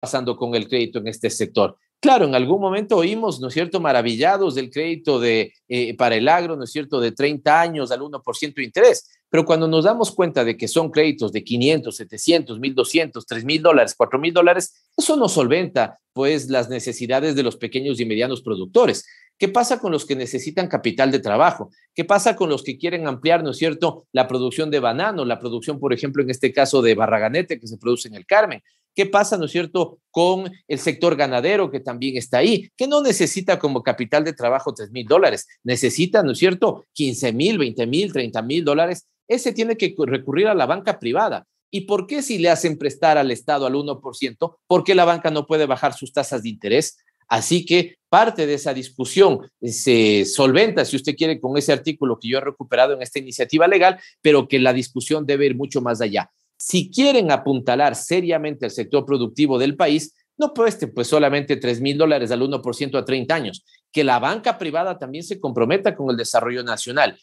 pasando con el crédito en este sector. Claro, en algún momento oímos, ¿no es cierto?, maravillados del crédito de, eh, para el agro, ¿no es cierto?, de 30 años al 1% de interés. Pero cuando nos damos cuenta de que son créditos de 500, 700, 1200, 3000 dólares, 4000 dólares, eso no solventa, pues, las necesidades de los pequeños y medianos productores. ¿Qué pasa con los que necesitan capital de trabajo? ¿Qué pasa con los que quieren ampliar, ¿no es cierto?, la producción de banano, la producción, por ejemplo, en este caso de barraganete que se produce en el Carmen. ¿Qué pasa, no es cierto, con el sector ganadero que también está ahí, que no necesita como capital de trabajo 3 mil dólares, necesita, no es cierto, 15 mil, 20 mil, 30 mil dólares? Ese tiene que recurrir a la banca privada. ¿Y por qué si le hacen prestar al Estado al 1%? ¿Por qué la banca no puede bajar sus tasas de interés? Así que parte de esa discusión se solventa, si usted quiere, con ese artículo que yo he recuperado en esta iniciativa legal, pero que la discusión debe ir mucho más allá si quieren apuntalar seriamente el sector productivo del país, no presten pues solamente 3 mil dólares al 1% a 30 años, que la banca privada también se comprometa con el desarrollo nacional,